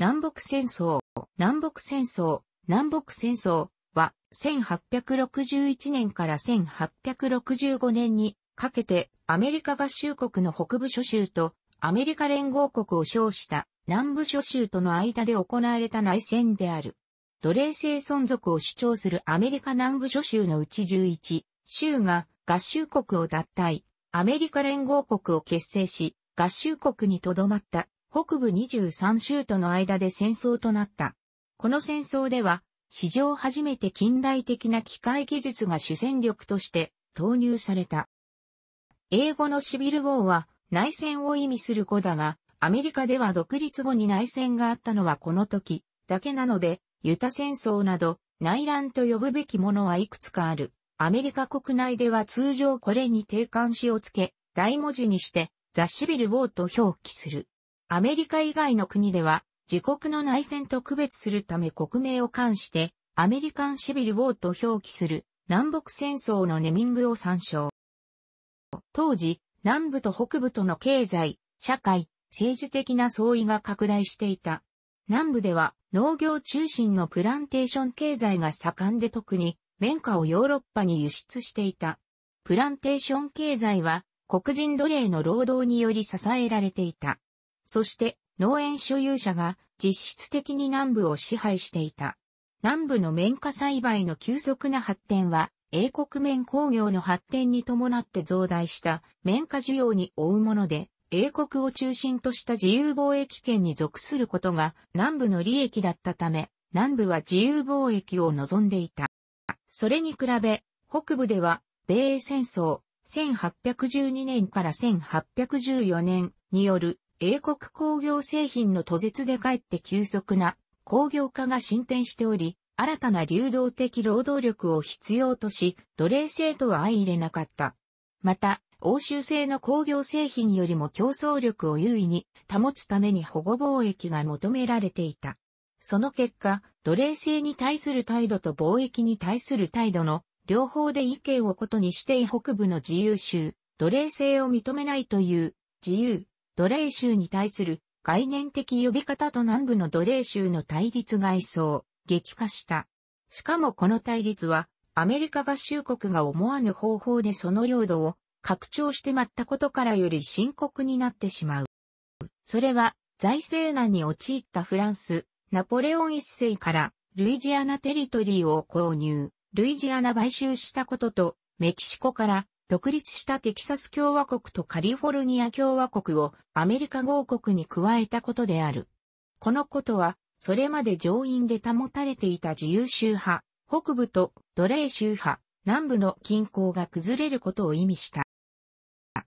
南北戦争、南北戦争、南北戦争は1861年から1865年にかけてアメリカ合衆国の北部諸州とアメリカ連合国を称した南部諸州との間で行われた内戦である。奴隷制存続を主張するアメリカ南部諸州のうち11州が合衆国を脱退、アメリカ連合国を結成し、合衆国に留まった北部23州との間で戦争となった。この戦争では、史上初めて近代的な機械技術が主戦力として投入された。英語のシビル号は内戦を意味する語だが、アメリカでは独立後に内戦があったのはこの時だけなので、ユタ戦争など内乱と呼ぶべきものはいくつかある。アメリカ国内では通常これに定冠詞をつけ、大文字にして、ザ・シビル・ウォーと表記する。アメリカ以外の国では、自国の内戦と区別するため国名を冠して、アメリカンシビルウォーと表記する南北戦争のネミングを参照。当時、南部と北部との経済、社会、政治的な相違が拡大していた。南部では農業中心のプランテーション経済が盛んで特に綿花をヨーロッパに輸出していた。プランテーション経済は黒人奴隷の労働により支えられていた。そして農園所有者が実質的に南部を支配していた。南部の綿花栽培の急速な発展は、英国綿工業の発展に伴って増大した綿花需要に追うもので、英国を中心とした自由貿易圏に属することが南部の利益だったため、南部は自由貿易を望んでいた。それに比べ、北部では、米英戦争、1812年から1814年による英国工業製品の途絶でかえって急速な工業化が進展しており、新たな流動的労働力を必要とし、奴隷制とは相入れなかった。また、欧州製の工業製品よりも競争力を優位に保つために保護貿易が求められていた。その結果、奴隷制に対する態度と貿易に対する態度の両方で意見をことにして北部の自由州、奴隷制を認めないという自由、奴隷州に対する概念的呼び方と南部の奴隷州の対立が一層激化した。しかもこの対立は、アメリカ合衆国が思わぬ方法でその領土を拡張してまったことからより深刻になってしまう。それは財政難に陥ったフランス、ナポレオン一世からルイジアナテリトリーを購入、ルイジアナ買収したことと、メキシコから独立したテキサス共和国とカリフォルニア共和国をアメリカ合国に加えたことである。このことは、それまで上院で保たれていた自由州派、北部と奴隷州派、南部の均衡が崩れることを意味した。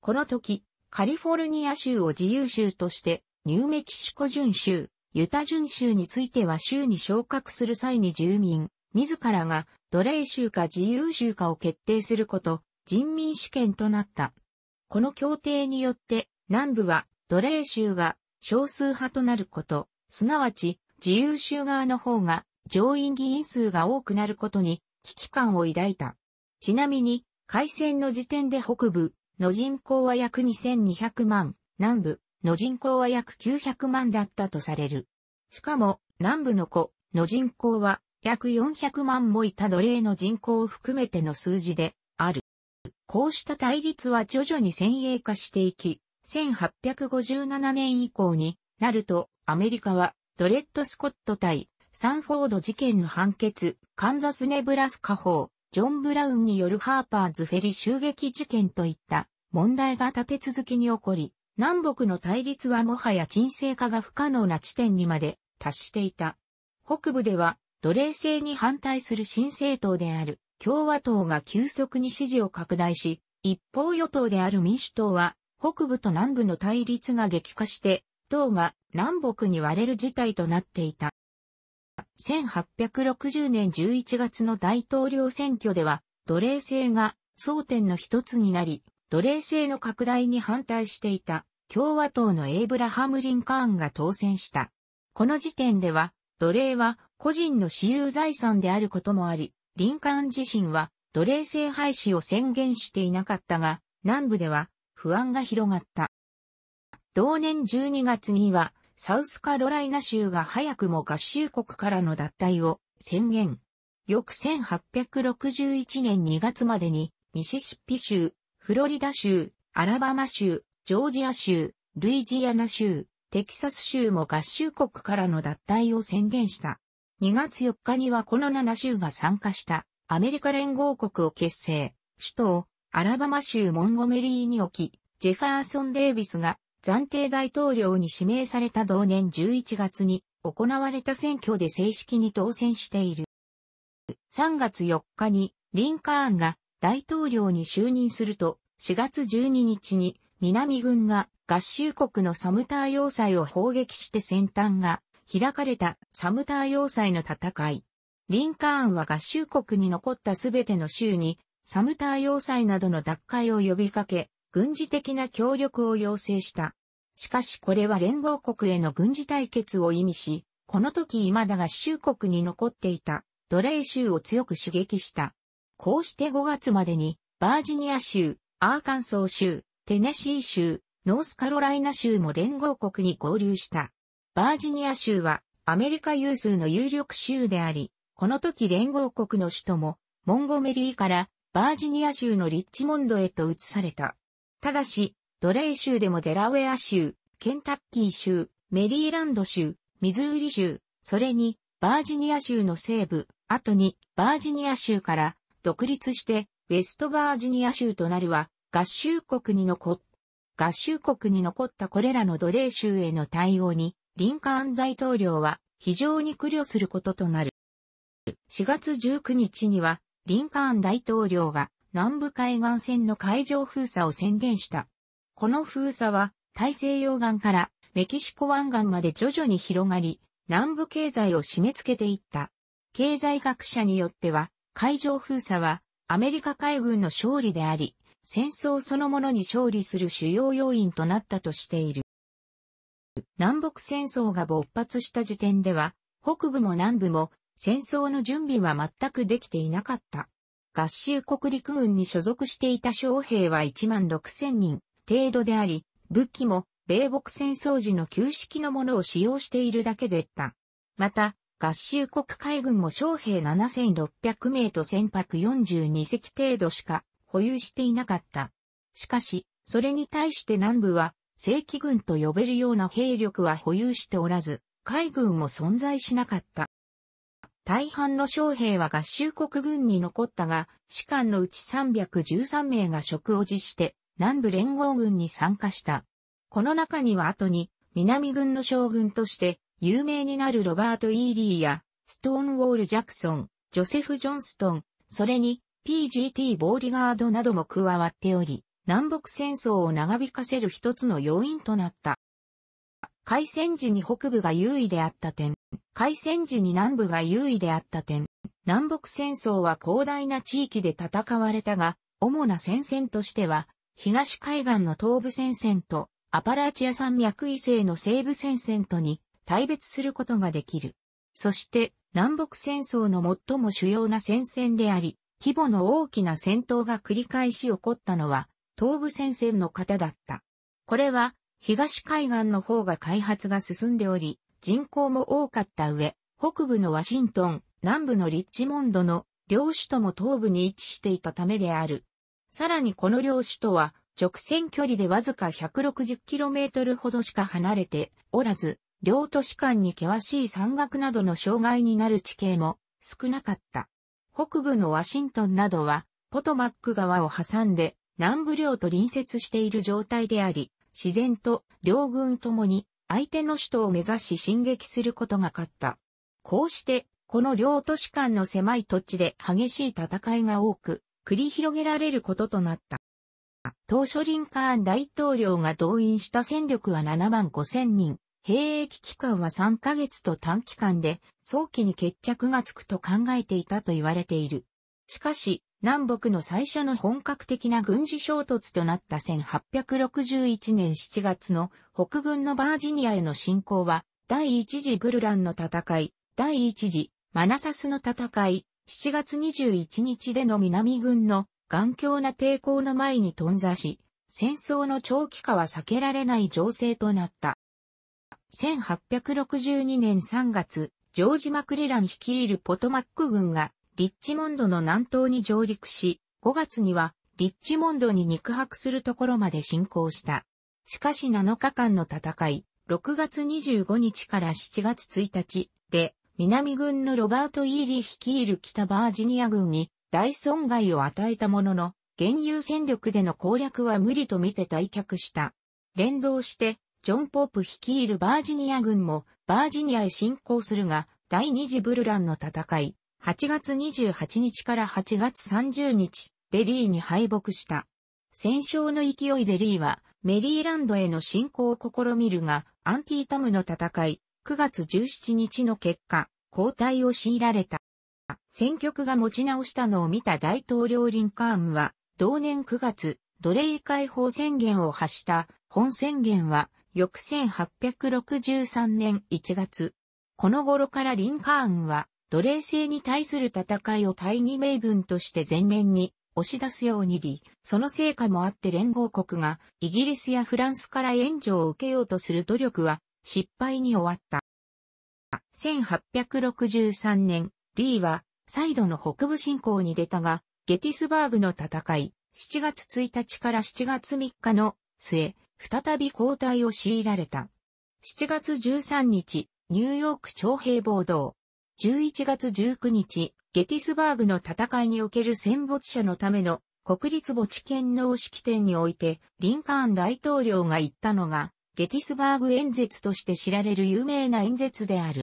この時、カリフォルニア州を自由州として、ニューメキシコ準州、ユタ準州については州に昇格する際に住民、自らが奴隷州か自由州かを決定すること、人民主権となった。この協定によって南部は奴隷州が少数派となること、すなわち自由州側の方が上院議員数が多くなることに危機感を抱いた。ちなみに、開戦の時点で北部の人口は約2200万、南部の人口は約900万だったとされる。しかも、南部の子の人口は約400万もいた奴隷の人口を含めての数字である。こうした対立は徐々に先鋭化していき、1857年以降になると、アメリカはドレッド・スコット対サンフォード事件の判決、カンザス・ネブラスカ法、ジョン・ブラウンによるハーパーズ・フェリ襲撃事件といった問題が立て続けに起こり、南北の対立はもはや沈静化が不可能な地点にまで達していた。北部では奴隷制に反対する新政党である共和党が急速に支持を拡大し、一方与党である民主党は、北部と南部の対立が激化して、党が南北に割れる事態となっていた。1860年11月の大統領選挙では、奴隷制が争点の一つになり、奴隷制の拡大に反対していた共和党のエイブラハム・リンカーンが当選した。この時点では、奴隷は個人の私有財産であることもあり、リンカーン自身は奴隷制廃止を宣言していなかったが、南部では不安が広がった。同年12月には、サウスカロライナ州が早くも合衆国からの脱退を宣言。翌1861年2月までに、ミシシッピ州、フロリダ州、アラバマ州、ジョージア州、ルイジアナ州、テキサス州も合衆国からの脱退を宣言した。2月4日にはこの7州が参加したアメリカ連合国を結成、首都アラバマ州モンゴメリーに置き、ジェファーソン・デイビスが暫定大統領に指名された同年11月に行われた選挙で正式に当選している。3月4日にリンカーンが大統領に就任すると、4月12日に南軍が合衆国のサムター要塞を砲撃して先端が開かれたサムター要塞の戦い。リンカーンは合衆国に残ったすべての州に、サムター要塞などの奪回を呼びかけ、軍事的な協力を要請した。しかしこれは連合国への軍事対決を意味し、この時未だ合衆国に残っていた奴隷州を強く刺激した。こうして5月までに、バージニア州、アーカンソー州、テネシー州、ノースカロライナ州も連合国に合流した。バージニア州はアメリカ有数の有力州であり、この時連合国の首都もモンゴメリーからバージニア州のリッチモンドへと移された。ただし、奴隷州でもデラウェア州、ケンタッキー州、メリーランド州、ミズーリ州、それにバージニア州の西部、後にバージニア州から独立してウェストバージニア州となるは合衆国に残っ合衆国に残ったこれらの奴隷州への対応にリンカーン大統領は非常に苦慮することとなる。4月19日には、リンカーン大統領が南部海岸線の海上封鎖を宣言した。この封鎖は大西洋岸からメキシコ湾岸まで徐々に広がり、南部経済を締め付けていった。経済学者によっては、海上封鎖はアメリカ海軍の勝利であり、戦争そのものに勝利する主要要因となったとしている。南北戦争が勃発した時点では、北部も南部も戦争の準備は全くできていなかった。合衆国陸軍に所属していた将兵は1万6千人程度であり、武器も米北戦争時の旧式のものを使用しているだけでった。また、合衆国海軍も将兵7600名と船舶42隻程度しか保有していなかった。しかし、それに対して南部は正規軍と呼べるような兵力は保有しておらず、海軍も存在しなかった。大半の将兵は合衆国軍に残ったが、士官のうち313名が職を辞して、南部連合軍に参加した。この中には後に、南軍の将軍として、有名になるロバート・イーリーや、ストーンウォール・ジャクソン、ジョセフ・ジョンストン、それに、PGT・ ボーリガードなども加わっており、南北戦争を長引かせる一つの要因となった。海戦時に北部が優位であった点、海戦時に南部が優位であった点、南北戦争は広大な地域で戦われたが、主な戦線としては、東海岸の東部戦線とアパラチア山脈以西の西部戦線とに対別することができる。そして南北戦争の最も主要な戦線であり、規模の大きな戦闘が繰り返し起こったのは東部戦線の方だった。これは、東海岸の方が開発が進んでおり、人口も多かった上、北部のワシントン、南部のリッチモンドの両首都も東部に位置していたためである。さらにこの両首都は、直線距離でわずか 160km ほどしか離れておらず、両都市間に険しい山岳などの障害になる地形も少なかった。北部のワシントンなどは、ポトマック川を挟んで南部領と隣接している状態であり、自然と両軍ともに相手の首都を目指し進撃することが勝った。こうして、この両都市間の狭い土地で激しい戦いが多く、繰り広げられることとなった。当初リンカーン大統領が動員した戦力は7万5千人、兵役期間は3ヶ月と短期間で、早期に決着がつくと考えていたと言われている。しかし、南北の最初の本格的な軍事衝突となった1861年7月の北軍のバージニアへの侵攻は、第一次ブルランの戦い、第一次マナサスの戦い、7月21日での南軍の頑強な抵抗の前に頓挫し、戦争の長期化は避けられない情勢となった。1862年3月、ジョージ・マクレラン率いるポトマック軍がリッチモンドの南東に上陸し、5月にはリッチモンドに肉薄するところまで進行した。しかし7日間の戦い、6月25日から7月1日で、南軍のロバート・イーリー率いる北バージニア軍に大損害を与えたものの、現有戦力での攻略は無理と見て退却した。連動して、ジョン・ポープ率いるバージニア軍もバージニアへ進行するが、第二次ブルランの戦い、8月28日から8月30日、デリーに敗北した。戦勝の勢いでリーは、メリーランドへの侵攻を試みるが、アンティータムの戦い、9月17日の結果、交代を強いられた。戦局が持ち直したのを見た大統領リンカーンは、同年9月、奴隷解放宣言を発した本宣言は、翌1863年1月。この頃からリンカーンは、奴隷制に対する戦いを大義名分として前面に押し出すようにり、その成果もあって連合国がイギリスやフランスから援助を受けようとする努力は失敗に終わった。1863年、リーは再度の北部侵攻に出たが、ゲティスバーグの戦い、7月1日から7月3日の末、再び交代を強いられた。7月13日、ニューヨーク徴兵暴動。11月19日、ゲティスバーグの戦いにおける戦没者のための国立墓地権能式典において、リンカーン大統領が言ったのが、ゲティスバーグ演説として知られる有名な演説である。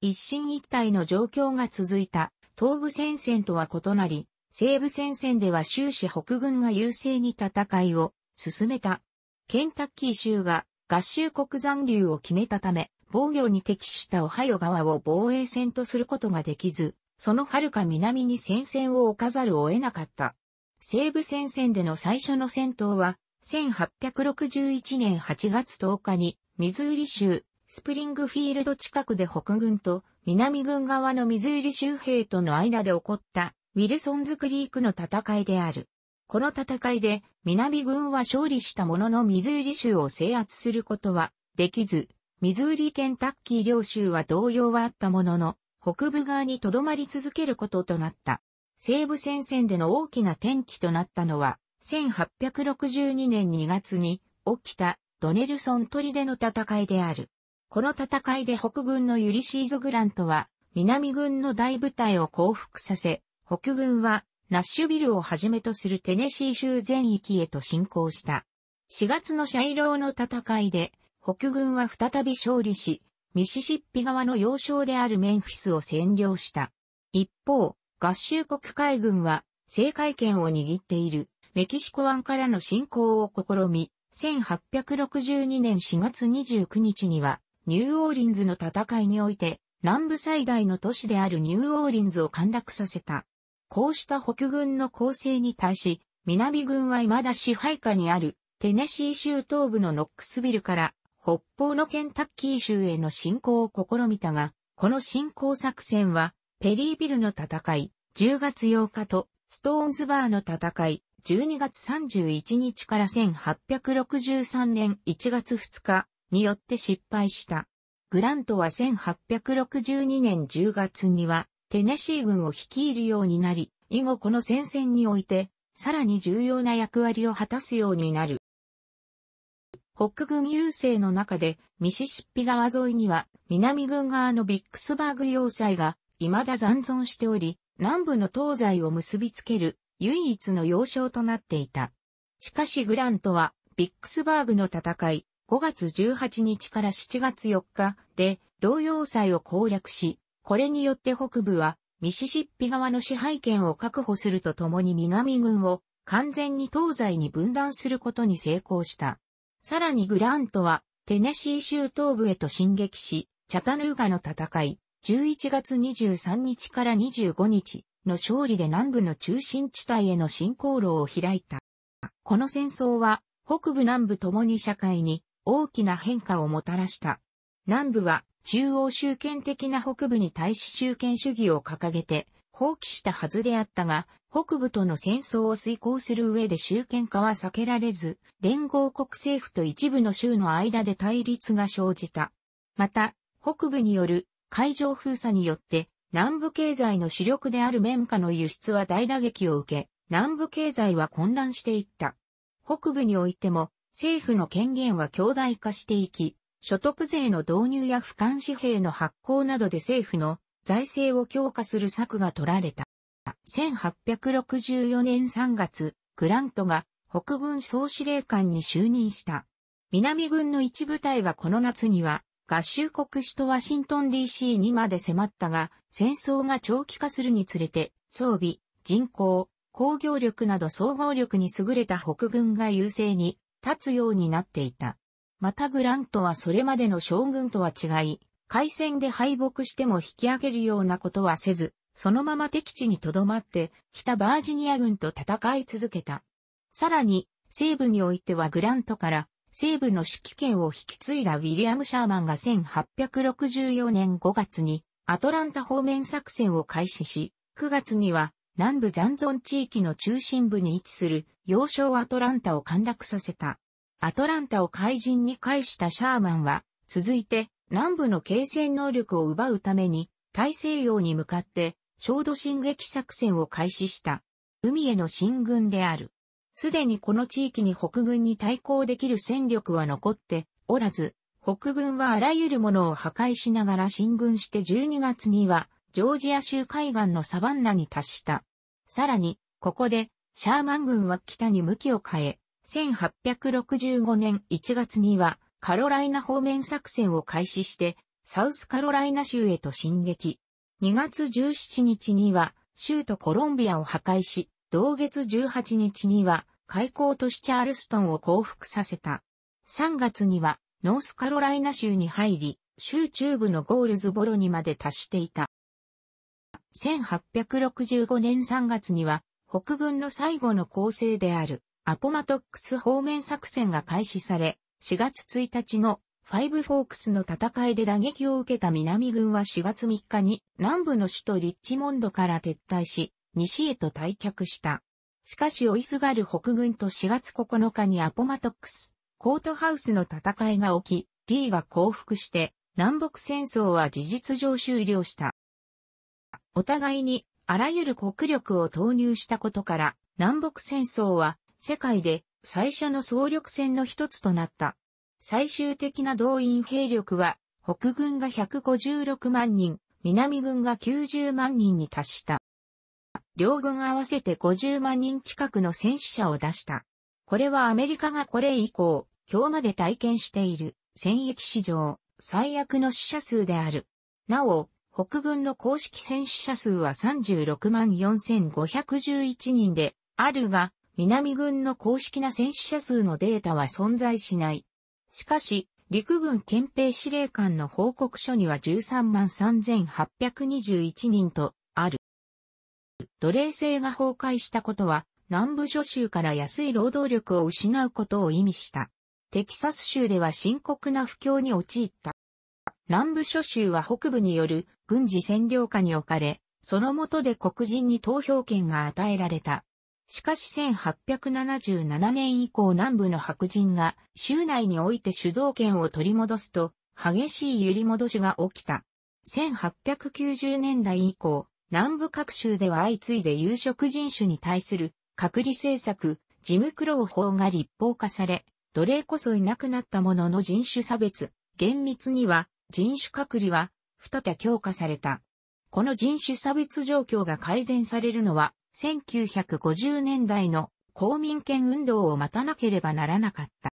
一進一退の状況が続いた東部戦線とは異なり、西部戦線では終始北軍が優勢に戦いを進めた。ケンタッキー州が合衆国残留を決めたため、防御に適したオハイオ川を防衛戦とすることができず、その遥か南に戦線を置かざるを得なかった。西部戦線での最初の戦闘は、1861年8月10日に、ミズーリ州、スプリングフィールド近くで北軍と南軍側のミズーリ州兵との間で起こったウィルソンズクリークの戦いである。この戦いで南軍は勝利したもののミズーリ州を制圧することはできず、ミズーリ県タッキー領州は動揺はあったものの、北部側に留まり続けることとなった。西部戦線での大きな転機となったのは、1862年2月に起きたドネルソン砦の戦いである。この戦いで北軍のユリシーズ・グラントは、南軍の大部隊を降伏させ、北軍はナッシュビルをはじめとするテネシー州全域へと進行した。4月のシャイローの戦いで、北軍は再び勝利し、ミシシッピ側の要衝であるメンフィスを占領した。一方、合衆国海軍は制海権を握っているメキシコ湾からの侵攻を試み、1862年4月29日にはニューオーリンズの戦いにおいて南部最大の都市であるニューオーリンズを陥落させた。こうした北軍の攻勢に対し、南軍は未だ支配下にあるテネシー州東部のノックスビルから北方のケンタッキー州への侵攻を試みたが、この侵攻作戦は、ペリービルの戦い、10月8日と、ストーンズバーの戦い、12月31日から1863年1月2日によって失敗した。グラントは1862年10月には、テネシー軍を率いるようになり、以後この戦線において、さらに重要な役割を果たすようになる。北軍優勢の中で、ミシシッピ川沿いには、南軍側のビックスバーグ要塞が、未だ残存しており、南部の東西を結びつける、唯一の要衝となっていた。しかしグラントは、ビックスバーグの戦い、5月18日から7月4日で、同要塞を攻略し、これによって北部は、ミシシッピ側の支配権を確保するとともに南軍を完全に東西に分断することに成功した。さらにグラントは、テネシー州東部へと進撃し、チャタヌーガの戦い、11月23日から25日の勝利で南部の中心地帯への進行路を開いた。この戦争は、北部南部ともに社会に大きな変化をもたらした。南部は中央集権的な北部に対し集権主義を掲げて、放棄したはずであったが、北部との戦争を遂行する上で集権化は避けられず、連合国政府と一部の州の間で対立が生じた。また、北部による海上封鎖によって、南部経済の主力である綿花の輸出は大打撃を受け、南部経済は混乱していった。北部においても、政府の権限は強大化していき、所得税の導入や俯瞰紙幣の発行などで政府の財政を強化する策が取られた。1864年3月、グラントが北軍総司令官に就任した。南軍の一部隊はこの夏には合衆国首都ワシントン DC にまで迫ったが、戦争が長期化するにつれて、装備、人口、工業力など総合力に優れた北軍が優勢に立つようになっていた。またグラントはそれまでの将軍とは違い、海戦で敗北しても引き上げるようなことはせず、そのまま敵地に留まって、北バージニア軍と戦い続けた。さらに、西部においてはグラントから、西部の指揮権を引き継いだウィリアム・シャーマンが1864年5月に、アトランタ方面作戦を開始し、9月には、南部残存地域の中心部に位置する、要衝アトランタを陥落させた。アトランタを海人に返したシャーマンは、続いて、南部の継戦能力を奪うために、大西洋に向かって、焦土進撃作戦を開始した。海への進軍である。すでにこの地域に北軍に対抗できる戦力は残っておらず、北軍はあらゆるものを破壊しながら進軍して12月には、ジョージア州海岸のサバンナに達した。さらに、ここで、シャーマン軍は北に向きを変え、1865年1月には、カロライナ方面作戦を開始して、サウスカロライナ州へと進撃。2月17日には、州都コロンビアを破壊し、同月18日には、開港都市チャールストンを降伏させた。3月には、ノースカロライナ州に入り、州中部のゴールズボロにまで達していた。1865年3月には、北軍の最後の構成である、アポマトックス方面作戦が開始され、4月1日のファイブフォークスの戦いで打撃を受けた南軍は4月3日に南部の首都リッチモンドから撤退し、西へと退却した。しかし追いすがる北軍と4月9日にアポマトックス、コートハウスの戦いが起き、リーが降伏して、南北戦争は事実上終了した。お互いにあらゆる国力を投入したことから、南北戦争は世界で最初の総力戦の一つとなった。最終的な動員兵力は、北軍が156万人、南軍が90万人に達した。両軍合わせて50万人近くの戦死者を出した。これはアメリカがこれ以降、今日まで体験している戦役史上最悪の死者数である。なお、北軍の公式戦死者数は36万4511人であるが、南軍の公式な戦死者数のデータは存在しない。しかし、陸軍憲兵司令官の報告書には13万3821人とある。奴隷制が崩壊したことは、南部諸州から安い労働力を失うことを意味した。テキサス州では深刻な不況に陥った。南部諸州は北部による軍事占領下に置かれ、その下で黒人に投票権が与えられた。しかし1877年以降南部の白人が州内において主導権を取り戻すと激しい揺り戻しが起きた。1890年代以降、南部各州では相次いで有色人種に対する隔離政策、ジムクロー法が立法化され、奴隷こそいなくなったものの人種差別、厳密には人種隔離は再強化された。この人種差別状況が改善されるのは1950年代の公民権運動を待たなければならなかった。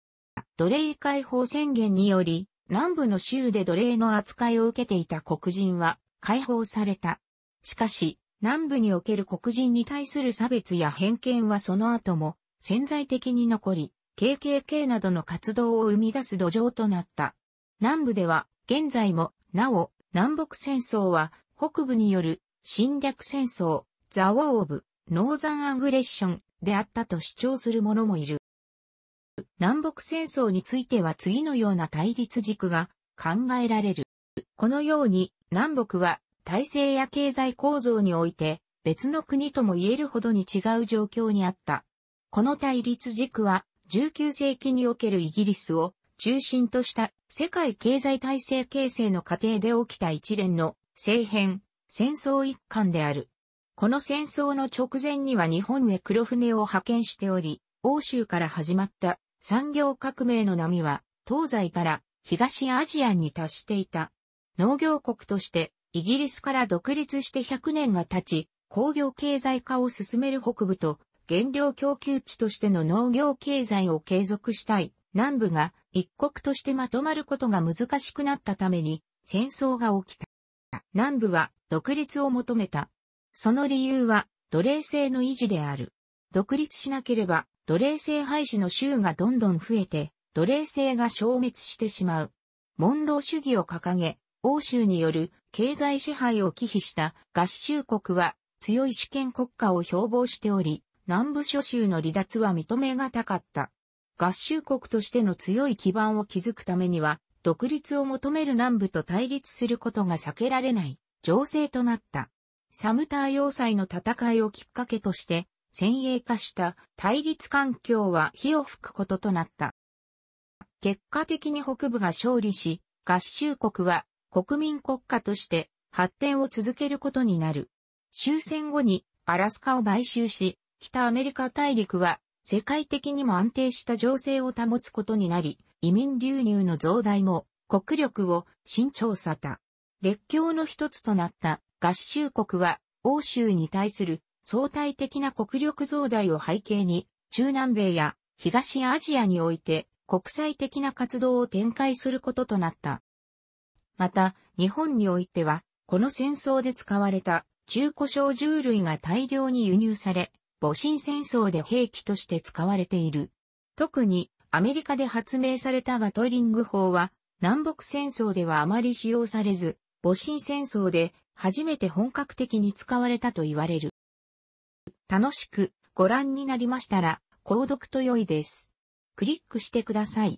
奴隷解放宣言により、南部の州で奴隷の扱いを受けていた黒人は解放された。しかし、南部における黒人に対する差別や偏見はその後も潜在的に残り、KKK などの活動を生み出す土壌となった。南部では現在も、なお、南北戦争は北部による侵略戦争、ザ・オー・オブ・ノーザン・アグレッションであったと主張する者もいる。南北戦争については次のような対立軸が考えられる。このように南北は体制や経済構造において別の国とも言えるほどに違う状況にあった。この対立軸は19世紀におけるイギリスを中心とした世界経済体制形成の過程で起きた一連の政変、戦争一環である。この戦争の直前には日本へ黒船を派遣しており、欧州から始まった産業革命の波は、東西から東アジアに達していた。農業国としてイギリスから独立して100年が経ち、工業経済化を進める北部と原料供給地としての農業経済を継続したい南部が一国としてまとまることが難しくなったために戦争が起きた。南部は独立を求めた。その理由は、奴隷制の維持である。独立しなければ、奴隷制廃止の州がどんどん増えて、奴隷制が消滅してしまう。モンロー主義を掲げ、欧州による経済支配を忌避した合衆国は強い主権国家を標榜しており、南部諸州の離脱は認めがたかった。合衆国としての強い基盤を築くためには、独立を求める南部と対立することが避けられない情勢となった。サムター要塞の戦いをきっかけとして、先鋭化した対立環境は火を吹くこととなった。結果的に北部が勝利し、合衆国は国民国家として発展を続けることになる。終戦後にアラスカを買収し、北アメリカ大陸は世界的にも安定した情勢を保つことになり、移民流入の増大も国力を伸長さた。列強の一つとなった合衆国は欧州に対する相対的な国力増大を背景に中南米や東アジアにおいて国際的な活動を展開することとなった。また、日本においては、この戦争で使われた中古小獣類が大量に輸入され、戊辰戦争で兵器として使われている。特に、アメリカで発明されたガトリング砲は、南北戦争ではあまり使用されず、戊辰戦争で初めて本格的に使われたと言われる。楽しくご覧になりましたら、購読と良いです。クリックしてください。